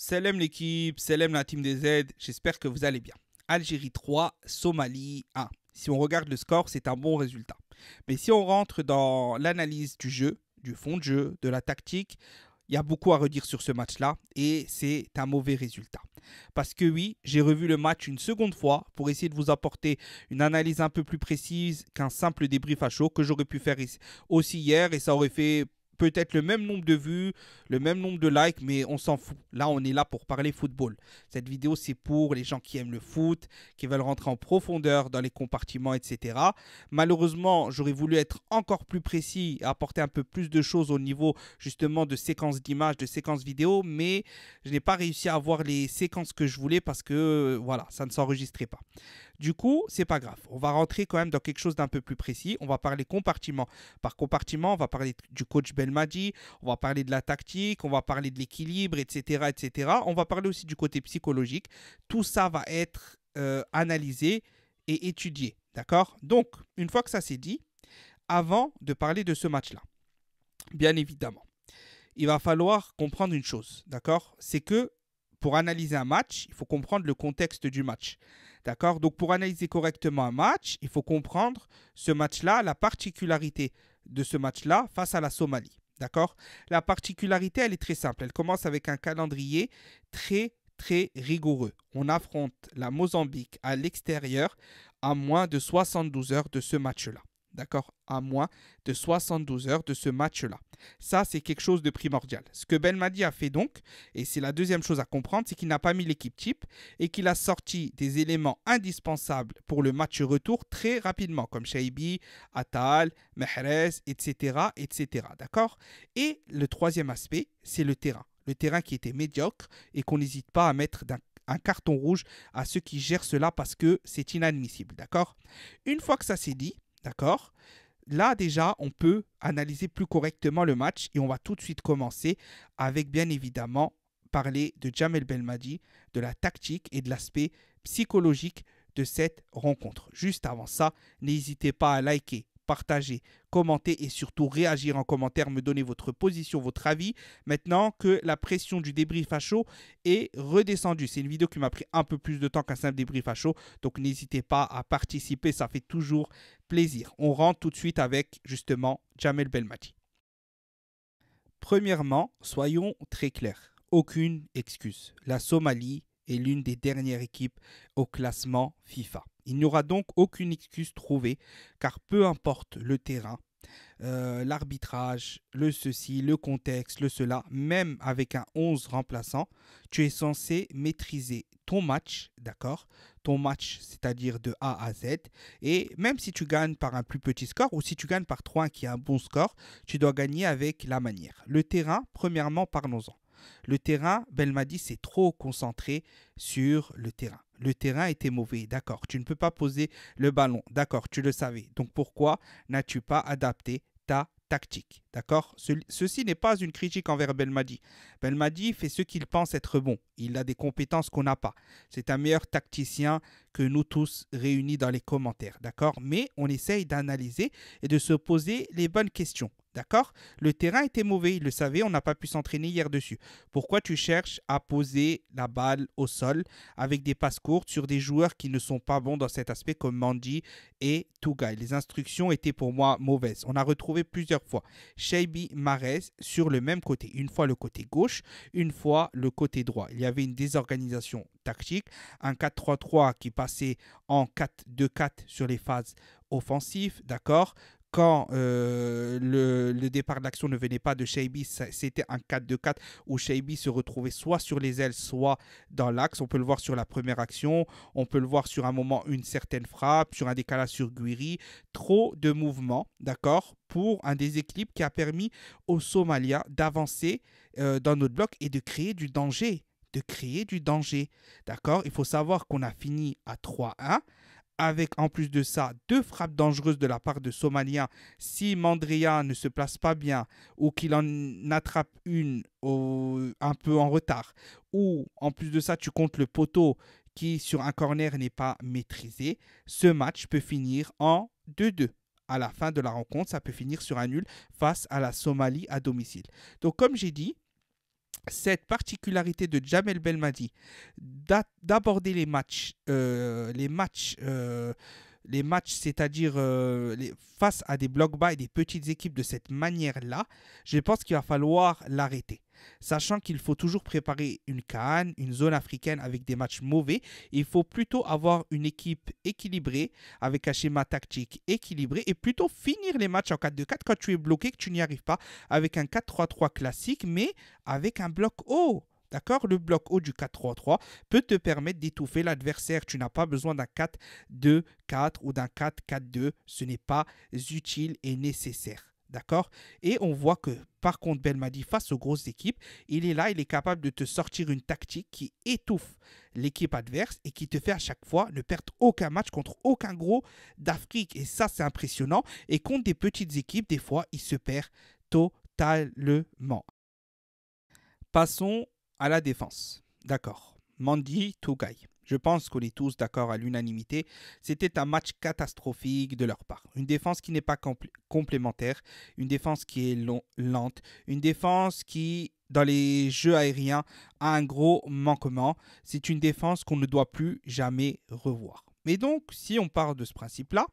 Salam l'équipe, salam la team des Z. j'espère que vous allez bien. Algérie 3, Somalie 1. Si on regarde le score, c'est un bon résultat. Mais si on rentre dans l'analyse du jeu, du fond de jeu, de la tactique, il y a beaucoup à redire sur ce match-là et c'est un mauvais résultat. Parce que oui, j'ai revu le match une seconde fois pour essayer de vous apporter une analyse un peu plus précise qu'un simple débrief à chaud que j'aurais pu faire aussi hier et ça aurait fait peut-être le même nombre de vues, le même nombre de likes, mais on s'en fout. Là, on est là pour parler football. Cette vidéo, c'est pour les gens qui aiment le foot, qui veulent rentrer en profondeur dans les compartiments, etc. Malheureusement, j'aurais voulu être encore plus précis et apporter un peu plus de choses au niveau justement de séquences d'images, de séquences vidéo, mais je n'ai pas réussi à avoir les séquences que je voulais parce que voilà, ça ne s'enregistrait pas. Du coup, c'est pas grave. On va rentrer quand même dans quelque chose d'un peu plus précis. On va parler compartiment par compartiment. On va parler du coach Belmadi. On va parler de la tactique. On va parler de l'équilibre, etc., etc. On va parler aussi du côté psychologique. Tout ça va être euh, analysé et étudié. D'accord Donc, une fois que ça c'est dit, avant de parler de ce match-là, bien évidemment, il va falloir comprendre une chose. D'accord C'est que pour analyser un match, il faut comprendre le contexte du match. D'accord Donc pour analyser correctement un match, il faut comprendre ce match-là, la particularité de ce match-là face à la Somalie. D'accord La particularité, elle est très simple. Elle commence avec un calendrier très très rigoureux. On affronte la Mozambique à l'extérieur à moins de 72 heures de ce match-là d'accord, à moins de 72 heures de ce match-là. Ça, c'est quelque chose de primordial. Ce que Ben Madi a fait donc, et c'est la deuxième chose à comprendre, c'est qu'il n'a pas mis l'équipe type et qu'il a sorti des éléments indispensables pour le match retour très rapidement, comme Shaibi, Atal, Mehrez, etc., etc., d'accord Et le troisième aspect, c'est le terrain. Le terrain qui était médiocre et qu'on n'hésite pas à mettre un carton rouge à ceux qui gèrent cela parce que c'est inadmissible, d'accord Une fois que ça s'est dit, D'accord Là, déjà, on peut analyser plus correctement le match et on va tout de suite commencer avec, bien évidemment, parler de Jamel Belmadi, de la tactique et de l'aspect psychologique de cette rencontre. Juste avant ça, n'hésitez pas à liker, partager, commenter et surtout réagir en commentaire, me donner votre position, votre avis. Maintenant que la pression du débrief à chaud est redescendue, c'est une vidéo qui m'a pris un peu plus de temps qu'un simple débrief à chaud, donc n'hésitez pas à participer, ça fait toujours plaisir. On rentre tout de suite avec justement Jamel Belmati. Premièrement, soyons très clairs, aucune excuse. La Somalie est l'une des dernières équipes au classement FIFA. Il n'y aura donc aucune excuse trouvée, car peu importe le terrain, euh, l'arbitrage, le ceci, le contexte, le cela, même avec un 11 remplaçant, tu es censé maîtriser ton match, d'accord Ton match, c'est-à-dire de A à Z. Et même si tu gagnes par un plus petit score ou si tu gagnes par 3 qui est un bon score, tu dois gagner avec la manière. Le terrain, premièrement, parlons-en. Le terrain, Belmadi, c'est trop concentré sur le terrain. Le terrain était mauvais, d'accord. Tu ne peux pas poser le ballon, d'accord, tu le savais. Donc pourquoi n'as-tu pas adapté ta tactique D'accord Ceci n'est pas une critique envers Belmadi. Belmadi fait ce qu'il pense être bon. Il a des compétences qu'on n'a pas. C'est un meilleur tacticien que nous tous réunis dans les commentaires. D'accord Mais on essaye d'analyser et de se poser les bonnes questions. D'accord Le terrain était mauvais, il le savait, on n'a pas pu s'entraîner hier dessus. Pourquoi tu cherches à poser la balle au sol avec des passes courtes sur des joueurs qui ne sont pas bons dans cet aspect comme Mandy et Touga Les instructions étaient pour moi mauvaises. On a retrouvé plusieurs fois. Shaibi Mares sur le même côté, une fois le côté gauche, une fois le côté droit. Il y avait une désorganisation tactique, un 4-3-3 qui passait en 4-2-4 sur les phases offensives, d'accord quand euh, le, départ d'action ne venait pas de Shaibi, c'était un 4-2-4 où Shaibi se retrouvait soit sur les ailes, soit dans l'axe. On peut le voir sur la première action, on peut le voir sur un moment une certaine frappe, sur un décalage sur Guiri. Trop de mouvements, d'accord, pour un déséquilibre qui a permis aux Somaliens d'avancer euh, dans notre bloc et de créer du danger de créer du danger. D'accord Il faut savoir qu'on a fini à 3-1 avec en plus de ça deux frappes dangereuses de la part de Somalien. Si Mandrea ne se place pas bien ou qu'il en attrape une un peu en retard, ou en plus de ça tu comptes le poteau qui sur un corner n'est pas maîtrisé, ce match peut finir en 2-2 à la fin de la rencontre, ça peut finir sur un nul face à la Somalie à domicile. Donc comme j'ai dit, cette particularité de Jamel Belmadi d'aborder les matchs, euh, les matchs, euh, matchs, c'est-à-dire euh, face à des blocs bas et des petites équipes de cette manière-là, je pense qu'il va falloir l'arrêter sachant qu'il faut toujours préparer une canne, une zone africaine avec des matchs mauvais. Il faut plutôt avoir une équipe équilibrée, avec un schéma tactique équilibré, et plutôt finir les matchs en 4-2-4 quand tu es bloqué, que tu n'y arrives pas, avec un 4-3-3 classique, mais avec un bloc haut. D'accord Le bloc haut du 4-3-3 peut te permettre d'étouffer l'adversaire. Tu n'as pas besoin d'un 4-2-4 ou d'un 4-4-2. Ce n'est pas utile et nécessaire. D'accord Et on voit que, par contre, Belmadi, face aux grosses équipes, il est là, il est capable de te sortir une tactique qui étouffe l'équipe adverse et qui te fait à chaque fois ne perdre aucun match contre aucun gros d'Afrique. Et ça, c'est impressionnant. Et contre des petites équipes, des fois, il se perd totalement. Passons à la défense. D'accord. Mandy Tougaï je pense qu'on est tous d'accord à l'unanimité, c'était un match catastrophique de leur part. Une défense qui n'est pas complémentaire, une défense qui est lente, une défense qui, dans les jeux aériens, a un gros manquement. C'est une défense qu'on ne doit plus jamais revoir. Mais donc, si on part de ce principe-là,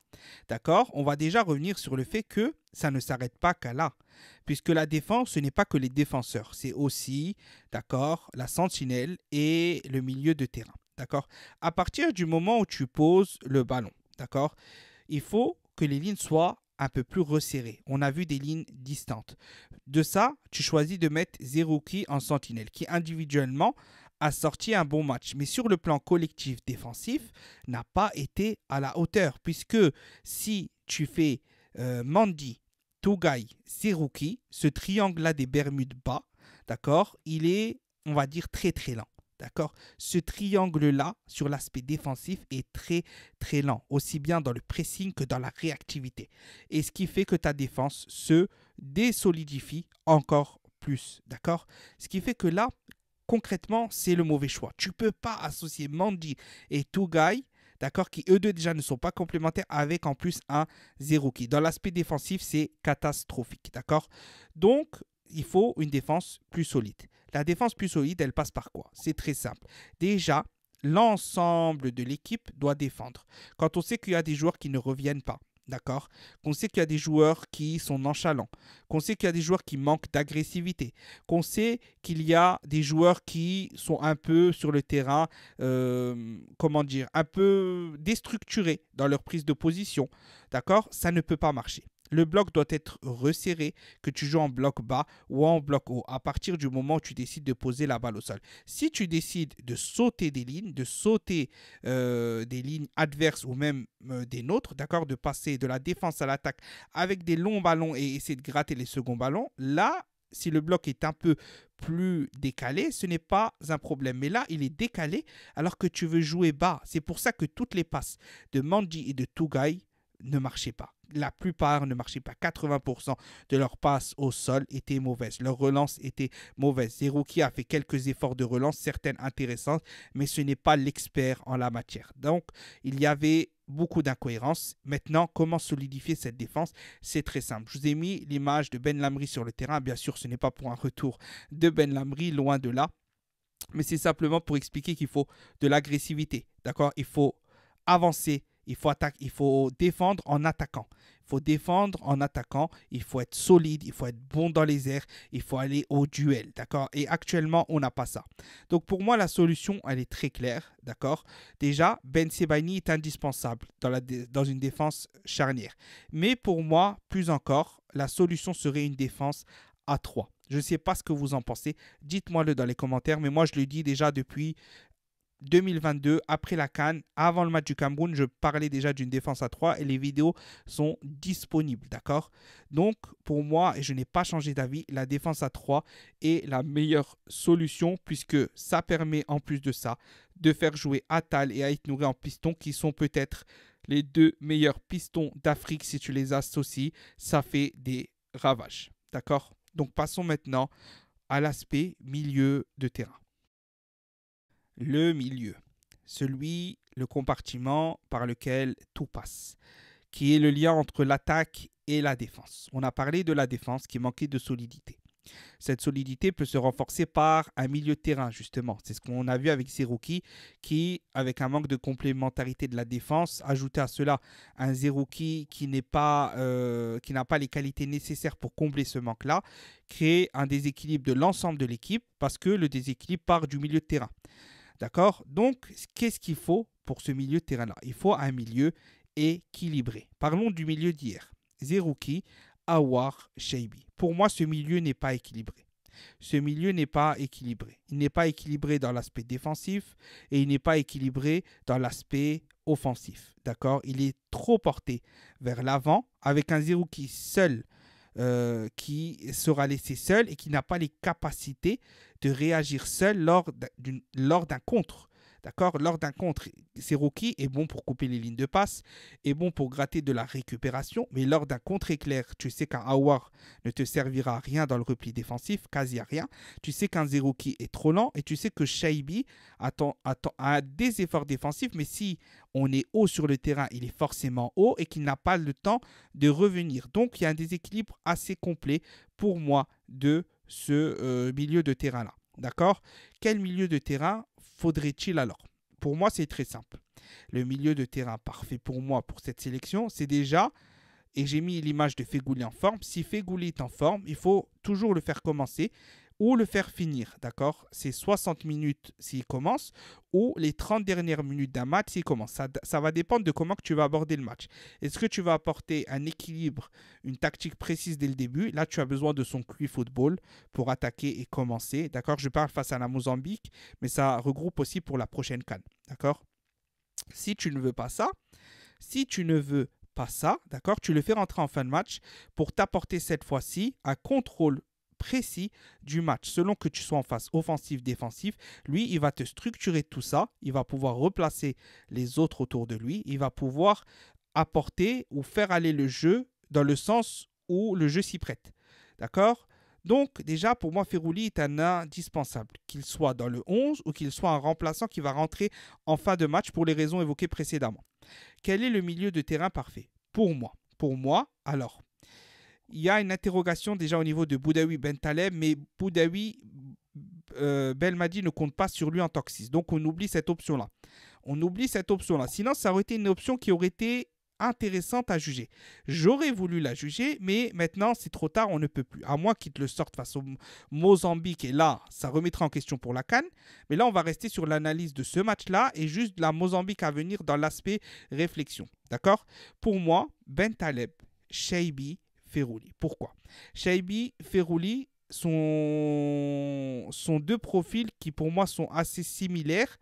d'accord, on va déjà revenir sur le fait que ça ne s'arrête pas qu'à là. Puisque la défense, ce n'est pas que les défenseurs, c'est aussi, d'accord, la sentinelle et le milieu de terrain. D'accord À partir du moment où tu poses le ballon, d'accord Il faut que les lignes soient un peu plus resserrées. On a vu des lignes distantes. De ça, tu choisis de mettre Zerouki en sentinelle, qui individuellement a sorti un bon match, mais sur le plan collectif défensif, n'a pas été à la hauteur, puisque si tu fais Mandi, euh, Mandy, Togai, Zerouki, ce triangle-là des Bermudes bas, d'accord, il est, on va dire, très très lent. D'accord Ce triangle-là, sur l'aspect défensif, est très, très lent, aussi bien dans le pressing que dans la réactivité. Et ce qui fait que ta défense se désolidifie encore plus. D'accord Ce qui fait que là, concrètement, c'est le mauvais choix. Tu peux pas associer Mandy et Tugai, d'accord, qui eux deux déjà ne sont pas complémentaires avec en plus un qui. Dans l'aspect défensif, c'est catastrophique, d'accord Donc, il faut une défense plus solide. La défense plus solide, elle passe par quoi C'est très simple. Déjà, l'ensemble de l'équipe doit défendre. Quand on sait qu'il y a des joueurs qui ne reviennent pas, d'accord Qu'on sait qu'il y a des joueurs qui sont nonchalants, qu'on sait qu'il y a des joueurs qui manquent d'agressivité, qu'on sait qu'il y a des joueurs qui sont un peu sur le terrain, euh, comment dire, un peu déstructurés dans leur prise de position, d'accord Ça ne peut pas marcher. Le bloc doit être resserré, que tu joues en bloc bas ou en bloc haut, à partir du moment où tu décides de poser la balle au sol. Si tu décides de sauter des lignes, de sauter euh, des lignes adverses ou même euh, des nôtres, d'accord, de passer de la défense à l'attaque avec des longs ballons et essayer de gratter les seconds ballons, là, si le bloc est un peu plus décalé, ce n'est pas un problème. Mais là, il est décalé alors que tu veux jouer bas. C'est pour ça que toutes les passes de Mandy et de Tugai ne marchaient pas. La plupart ne marchaient pas. 80% de leurs passes au sol étaient mauvaises. leur relance était mauvaise, Zerouki a fait quelques efforts de relance, certaines intéressantes, mais ce n'est pas l'expert en la matière. Donc, il y avait beaucoup d'incohérences. Maintenant, comment solidifier cette défense C'est très simple. Je vous ai mis l'image de Ben Lamry sur le terrain. Bien sûr, ce n'est pas pour un retour de Ben Lamry, loin de là. Mais c'est simplement pour expliquer qu'il faut de l'agressivité. D'accord Il faut avancer il faut, il faut défendre en attaquant. Il faut défendre en attaquant. Il faut être solide. Il faut être bon dans les airs. Il faut aller au duel. D'accord Et actuellement, on n'a pas ça. Donc pour moi, la solution, elle est très claire. D'accord Déjà, Ben Sebani est indispensable dans, dans une défense charnière. Mais pour moi, plus encore, la solution serait une défense à 3. Je ne sais pas ce que vous en pensez. Dites-moi-le dans les commentaires. Mais moi, je le dis déjà depuis 2022, après la Cannes, avant le match du Cameroun, je parlais déjà d'une défense à 3 et les vidéos sont disponibles, d'accord Donc, pour moi, et je n'ai pas changé d'avis, la défense à 3 est la meilleure solution puisque ça permet, en plus de ça, de faire jouer Atal et Aït Nouré en piston qui sont peut-être les deux meilleurs pistons d'Afrique si tu les associes. Ça fait des ravages, d'accord Donc, passons maintenant à l'aspect milieu de terrain le milieu, celui, le compartiment par lequel tout passe, qui est le lien entre l'attaque et la défense. On a parlé de la défense qui manquait de solidité. Cette solidité peut se renforcer par un milieu de terrain, justement. C'est ce qu'on a vu avec rookies qui, avec un manque de complémentarité de la défense, ajouté à cela un Zerouki qui euh, n'a pas, pas, les qualités nécessaires pour combler ce manque-là, crée un déséquilibre de l'ensemble de l'équipe parce que le déséquilibre part du milieu de terrain. D'accord Donc, qu'est-ce qu'il faut pour ce milieu de terrain-là Il faut un milieu équilibré. Parlons du milieu d'hier. Zerouki, Awar, Shaibi. Pour moi, ce milieu n'est pas équilibré. Ce milieu n'est pas équilibré. Il n'est pas équilibré dans l'aspect défensif et il n'est pas équilibré dans l'aspect offensif. D'accord Il est trop porté vers l'avant avec un Zerouki seul euh, qui sera laissé seul et qui n'a pas les capacités de réagir seul lors d'un contre. D'accord Lors d'un contre, Seroki est bon pour couper les lignes de passe, est bon pour gratter de la récupération, mais lors d'un contre éclair, tu sais qu'un Awar ne te servira à rien dans le repli défensif, quasi à rien. Tu sais qu'un Seroki est trop lent et tu sais que Shaibi attend, a des efforts défensifs, mais si on est haut sur le terrain, il est forcément haut et qu'il n'a pas le temps de revenir. Donc il y a un déséquilibre assez complet pour moi de ce euh, milieu de terrain-là. D'accord Quel milieu de terrain faudrait-il alors Pour moi, c'est très simple. Le milieu de terrain parfait pour moi pour cette sélection, c'est déjà, et j'ai mis l'image de fégouli en forme, si fégouli est en forme, il faut toujours le faire commencer ou le faire finir, d'accord C'est 60 minutes s'il commence ou les 30 dernières minutes d'un match s'il commence. Ça, va dépendre de comment que tu vas aborder le match. Est-ce que tu vas apporter un équilibre, une tactique précise dès le début Là, tu as besoin de son QI football pour attaquer et commencer, d'accord Je parle face à la Mozambique, mais ça regroupe aussi pour la prochaine canne, d'accord Si tu ne veux pas ça, si tu ne veux pas ça, d'accord Tu le fais rentrer en fin de match pour t'apporter cette fois-ci un contrôle précis du match. Selon que tu sois en face offensive, défensive, lui, il va te structurer tout ça, il va pouvoir replacer les autres autour de lui, il va pouvoir apporter ou faire aller le jeu dans le sens où le jeu s'y prête. D'accord donc, déjà, pour moi, Ferrouli est un indispensable, qu'il soit dans le 11 ou qu'il soit un remplaçant qui va rentrer en fin de match pour les raisons évoquées précédemment. Quel est le milieu de terrain parfait Pour moi, pour moi, alors, il y a une interrogation déjà au niveau de Boudaoui Bentaleb mais Boudaoui euh, Belmadi ne compte pas sur lui en toxis. Donc on oublie cette option-là. On oublie cette option-là. Sinon, ça aurait été une option qui aurait été intéressante à juger. J'aurais voulu la juger, mais maintenant c'est trop tard, on ne peut plus. À moins qu'ils le sortent face au Mozambique, et là, ça remettra en question pour la Cannes. Mais là, on va rester sur l'analyse de ce match-là et juste la Mozambique à venir dans l'aspect réflexion. D'accord Pour moi, Bentaleb Taleb, pourquoi Shaibi, Ferrouli sont, sont deux profils qui pour moi sont assez similaires.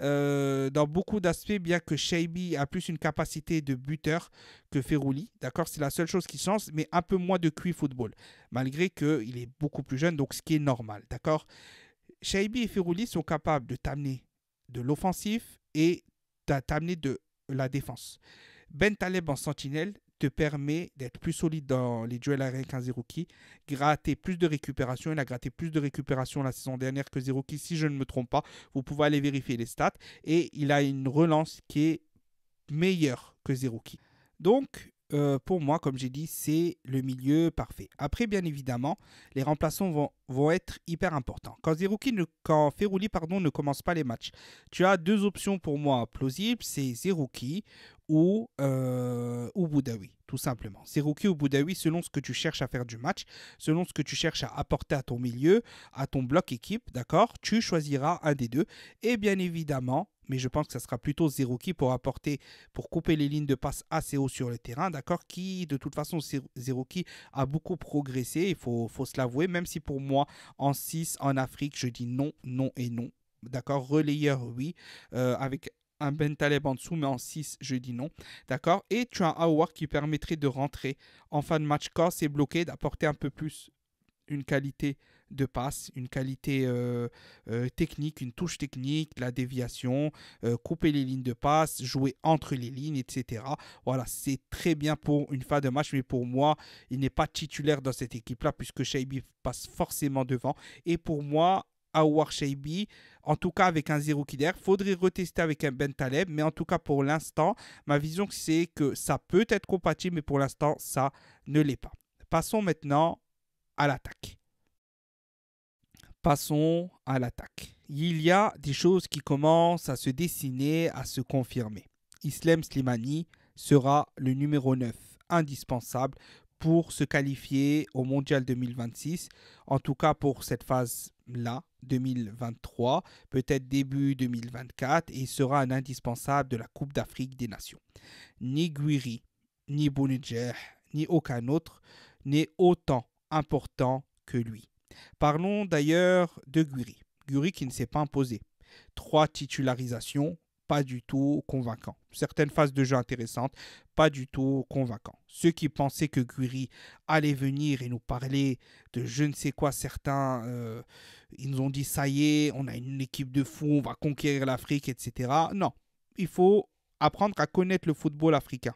Euh, dans beaucoup d'aspects, bien que Shaibi a plus une capacité de buteur que Ferrouli. D'accord C'est la seule chose qui change, mais un peu moins de QI football, malgré qu'il est beaucoup plus jeune, donc ce qui est normal. D'accord Shaibi et Ferrouli sont capables de t'amener de l'offensif et de de la défense. Ben Taleb en sentinelle, te permet d'être plus solide dans les duels aériens qu'un Zerouki, gratter plus de récupération. Il a gratté plus de récupération la saison dernière que Zerouki, si je ne me trompe pas. Vous pouvez aller vérifier les stats. Et il a une relance qui est meilleure que Zerouki. Donc, euh, pour moi, comme j'ai dit, c'est le milieu parfait. Après, bien évidemment, les remplaçants vont, être hyper importants. Quand, Zeroki, ne, quand pardon, ne commence pas les matchs, tu as deux options pour moi plausibles, c'est Zeroki ou, euh, Boudaoui, tout simplement. C'est Rookie ou Boudaoui selon ce que tu cherches à faire du match, selon ce que tu cherches à apporter à ton milieu, à ton bloc équipe, d'accord Tu choisiras un des deux. Et bien évidemment, mais je pense que ça sera plutôt Zerouki pour apporter, pour couper les lignes de passe assez haut sur le terrain, d'accord Qui, de toute façon, Zerouki a beaucoup progressé, il faut, se l'avouer, même si pour moi, en 6, en Afrique, je dis non, non et non. D'accord, relayeur, oui, euh, avec un Bentaleb en dessous, mais en 6, je dis non. D'accord Et tu as un qui permettrait de rentrer en fin de match quand c'est bloqué, d'apporter un peu plus une qualité de passe, une qualité euh, euh, technique, une touche technique, la déviation, euh, couper les lignes de passe, jouer entre les lignes, etc. Voilà, c'est très bien pour une fin de match, mais pour moi, il n'est pas titulaire dans cette équipe-là puisque Shaibi passe forcément devant. Et pour moi, Awar Shaibi, en tout cas avec un Zero Il Faudrait retester avec un Ben Taleb, mais en tout cas pour l'instant, ma vision c'est que ça peut être compatible, mais pour l'instant ça ne l'est pas. Passons maintenant à l'attaque. Passons à l'attaque. Il y a des choses qui commencent à se dessiner, à se confirmer. Islam Slimani sera le numéro 9 indispensable pour se qualifier au Mondial 2026, en tout cas pour cette phase-là 2023, peut-être début 2024, et sera un indispensable de la Coupe d'Afrique des Nations. Ni Guiri, ni Bounedjah, ni aucun autre n'est autant important que lui. Parlons d'ailleurs de Guiri. Guiri qui ne s'est pas imposé. Trois titularisations, pas du tout convaincantes. Certaines phases de jeu intéressantes, pas du tout convaincant. Ceux qui pensaient que Guri allait venir et nous parler de je ne sais quoi, certains, euh, ils nous ont dit ça y est, on a une équipe de fous, on va conquérir l'Afrique, etc. Non, il faut apprendre à connaître le football africain.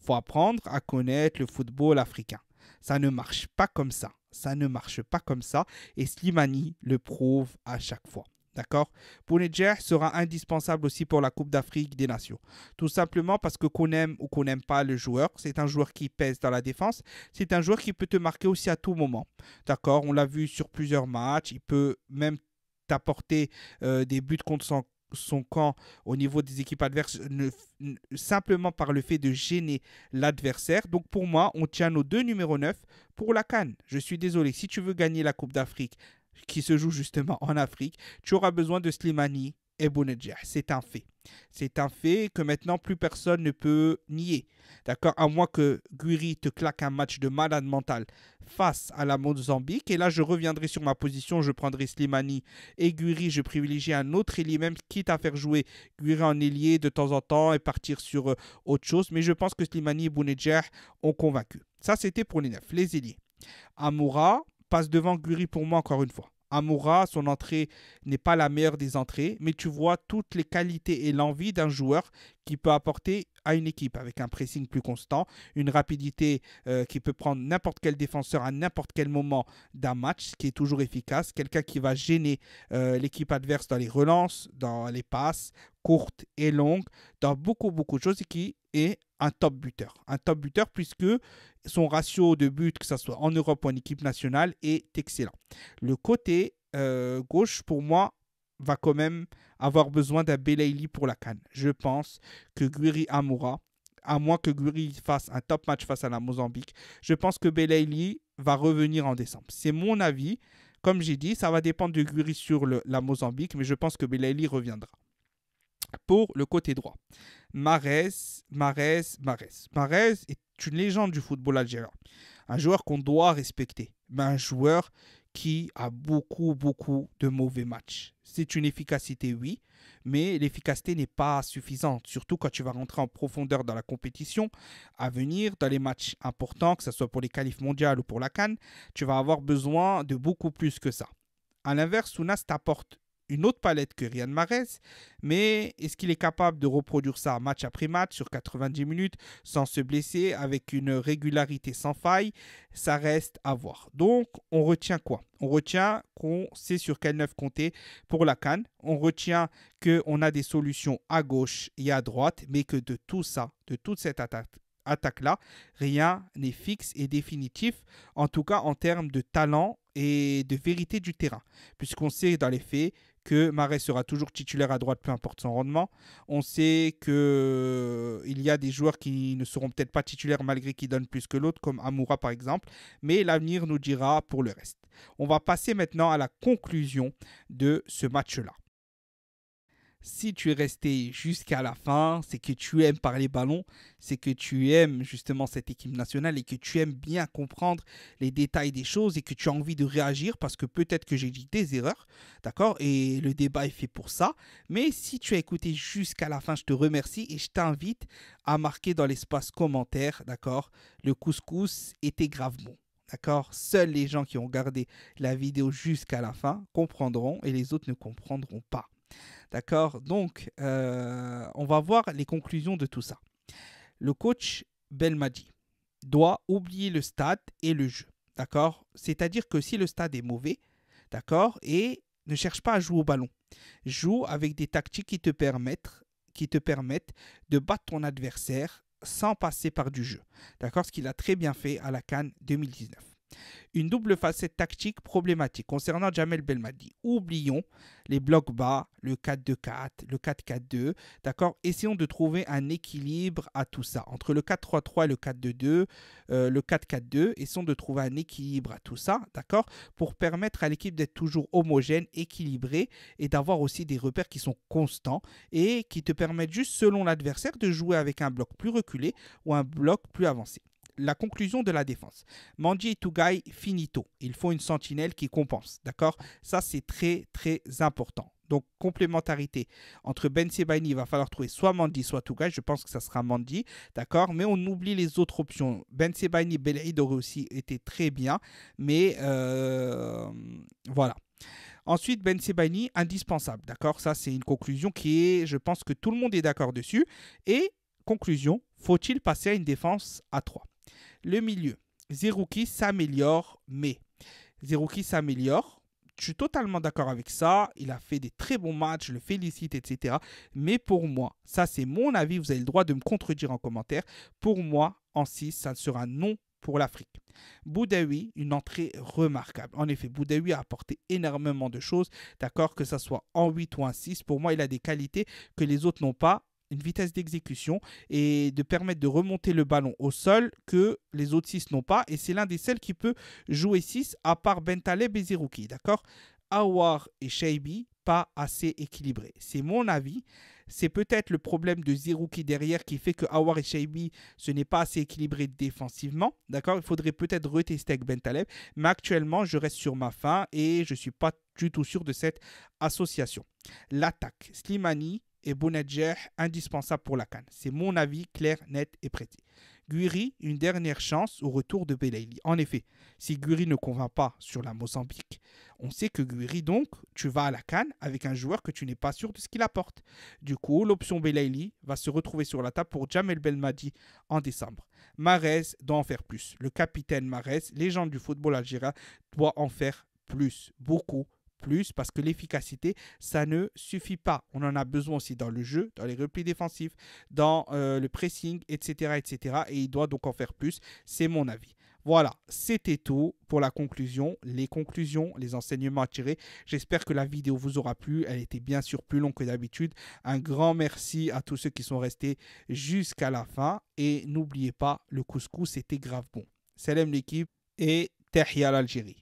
Il faut apprendre à connaître le football africain. Ça ne marche pas comme ça. Ça ne marche pas comme ça. Et Slimani le prouve à chaque fois. D'accord Bounedjah sera indispensable aussi pour la Coupe d'Afrique des Nations. Tout simplement parce que qu'on aime ou qu'on n'aime pas le joueur, c'est un joueur qui pèse dans la défense, c'est un joueur qui peut te marquer aussi à tout moment. D'accord On l'a vu sur plusieurs matchs, il peut même t'apporter euh, des buts contre son, camp au niveau des équipes adverses simplement par le fait de gêner l'adversaire. Donc pour moi, on tient nos deux numéros 9 pour la Cannes. Je suis désolé, si tu veux gagner la Coupe d'Afrique qui se joue justement en Afrique, tu auras besoin de Slimani et Bounedjah. C'est un fait. C'est un fait que maintenant plus personne ne peut nier. D'accord À moins que Guiri te claque un match de malade mental face à la Mozambique. Et là, je reviendrai sur ma position. Je prendrai Slimani et Guiri. Je privilégie un autre ailier, même quitte à faire jouer Guiri en ailier de temps en temps et partir sur euh, autre chose. Mais je pense que Slimani et Bounedjah ont convaincu. Ça, c'était pour les neuf, les ailiers. Amoura, passe devant Guri pour moi encore une fois. Amoura, son entrée n'est pas la meilleure des entrées, mais tu vois toutes les qualités et l'envie d'un joueur qui peut apporter à une équipe avec un pressing plus constant, une rapidité euh, qui peut prendre n'importe quel défenseur à n'importe quel moment d'un match, ce qui est toujours efficace, quelqu'un qui va gêner euh, l'équipe adverse dans les relances, dans les passes courtes et longues, dans beaucoup beaucoup de choses et qui est un top buteur. Un top buteur puisque son ratio de buts, que ce soit en Europe ou en équipe nationale, est excellent. Le côté euh, gauche, pour moi, va quand même avoir besoin d'un Belaïli pour la canne. Je pense que Guiri Amoura, à moins que Guiri fasse un top match face à la Mozambique, je pense que Belaïli va revenir en décembre. C'est mon avis. Comme j'ai dit, ça va dépendre de Guiri sur la Mozambique, mais je pense que Belaïli reviendra pour le côté droit. Marès, Marès, Marès. Marès est une légende du football algérien. Un joueur qu'on doit respecter, mais un joueur qui a beaucoup, beaucoup de mauvais matchs. C'est une efficacité, oui, mais l'efficacité n'est pas suffisante, surtout quand tu vas rentrer en profondeur dans la compétition à venir, dans les matchs importants, que ce soit pour les qualifs mondiaux ou pour la Cannes, tu vas avoir besoin de beaucoup plus que ça. À l'inverse, Sounas t'apporte une autre palette que Ryan mares mais est-ce qu'il est capable de reproduire ça match après match sur 90 minutes sans se blesser avec une régularité sans faille Ça reste à voir. Donc, on retient quoi On retient qu'on sait sur quel neuf compter pour la canne, On retient qu'on a des solutions à gauche et à droite, mais que de tout ça, de toute cette attaque, attaque-là, rien n'est fixe et définitif, en tout cas en termes de talent et de vérité du terrain, puisqu'on sait dans les faits que Marais sera toujours titulaire à droite, peu importe son rendement. On sait qu'il euh, y a des joueurs qui ne seront peut-être pas titulaires malgré qu'ils donnent plus que l'autre, comme Amoura par exemple, mais l'avenir nous dira pour le reste. On va passer maintenant à la conclusion de ce match-là si tu es resté jusqu'à la fin, c'est que tu aimes parler ballon, c'est que tu aimes justement cette équipe nationale et que tu aimes bien comprendre les détails des choses et que tu as envie de réagir parce que peut-être que j'ai dit des erreurs, d'accord Et le débat est fait pour ça. Mais si tu as écouté jusqu'à la fin, je te remercie et je t'invite à marquer dans l'espace commentaire, d'accord Le couscous était grave bon. D'accord Seuls les gens qui ont regardé la vidéo jusqu'à la fin comprendront et les autres ne comprendront pas. D'accord Donc, euh, on va voir les conclusions de tout ça. Le coach Belmadi doit oublier le stade et le jeu. D'accord C'est-à-dire que si le stade est mauvais, d'accord Et ne cherche pas à jouer au ballon. Joue avec des tactiques qui te permettent, qui te permettent de battre ton adversaire sans passer par du jeu. D'accord Ce qu'il a très bien fait à la Cannes 2019. Une double facette tactique problématique concernant Jamel Belmadi. Oublions les blocs bas, le 4-2-4, le 4-4-2, d'accord Essayons de trouver un équilibre à tout ça, entre le 4-3-3 et le 4-2-2, euh, le 4-4-2, essayons de trouver un équilibre à tout ça, d'accord Pour permettre à l'équipe d'être toujours homogène, équilibrée et d'avoir aussi des repères qui sont constants et qui te permettent juste, selon l'adversaire, de jouer avec un bloc plus reculé ou un bloc plus avancé la conclusion de la défense. Mandi et Tugai, finito. Il faut une sentinelle qui compense. D'accord Ça, c'est très, très important. Donc, complémentarité entre Ben Sebaini, il va falloir trouver soit Mandi, soit Tougaï. Je pense que ça sera Mandi. d'accord Mais on oublie les autres options. Ben Sebaini, Belaïd aurait aussi été très bien, mais euh, voilà. Ensuite, Ben Sebaini, indispensable, d'accord Ça, c'est une conclusion qui est, je pense que tout le monde est d'accord dessus. Et conclusion, faut-il passer à une défense à 3 le milieu, Zerouki s'améliore, mais Zerouki s'améliore. Je suis totalement d'accord avec ça. Il a fait des très bons matchs, je le félicite, etc. Mais pour moi, ça c'est mon avis, vous avez le droit de me contredire en commentaire. Pour moi, en 6, ça sera non pour l'Afrique. Boudaoui, une entrée remarquable. En effet, Boudaoui a apporté énormément de choses, d'accord, que ça soit en 8 ou en 6. Pour moi, il a des qualités que les autres n'ont pas une vitesse d'exécution et de permettre de remonter le ballon au sol que les autres 6 n'ont pas. Et c'est l'un des seuls qui peut jouer 6 à part Bentaleb et Zerouki. D'accord Awar et Shaibi, pas assez équilibré. C'est mon avis. C'est peut-être le problème de Zerouki derrière qui fait que Awar et Shaibi, ce n'est pas assez équilibré défensivement. D'accord Il faudrait peut-être retester avec Bentaleb. Mais actuellement, je reste sur ma fin et je ne suis pas du tout sûr de cette association. L'attaque. Slimani, et Bounedjah indispensable pour la Cannes. C'est mon avis clair, net et prêté. Guiri, une dernière chance au retour de Belayli. En effet, si Guiri ne convainc pas sur la Mozambique, on sait que Guiri, donc, tu vas à la Cannes avec un joueur que tu n'es pas sûr de ce qu'il apporte. Du coup, l'option Belayli va se retrouver sur la table pour Jamel Belmadi en décembre. marès doit en faire plus. Le capitaine marès légende du football algérien, doit en faire plus, beaucoup plus parce que l'efficacité, ça ne suffit pas. On en a besoin aussi dans le jeu, dans les replis défensifs, dans euh, le pressing, etc., etc. Et il doit donc en faire plus. C'est mon avis. Voilà, c'était tout pour la conclusion, les conclusions, les enseignements à tirer. J'espère que la vidéo vous aura plu. Elle était bien sûr plus longue que d'habitude. Un grand merci à tous ceux qui sont restés jusqu'à la fin. Et n'oubliez pas, le couscous, c'était grave bon. Salam l'équipe et Tahia l'Algérie.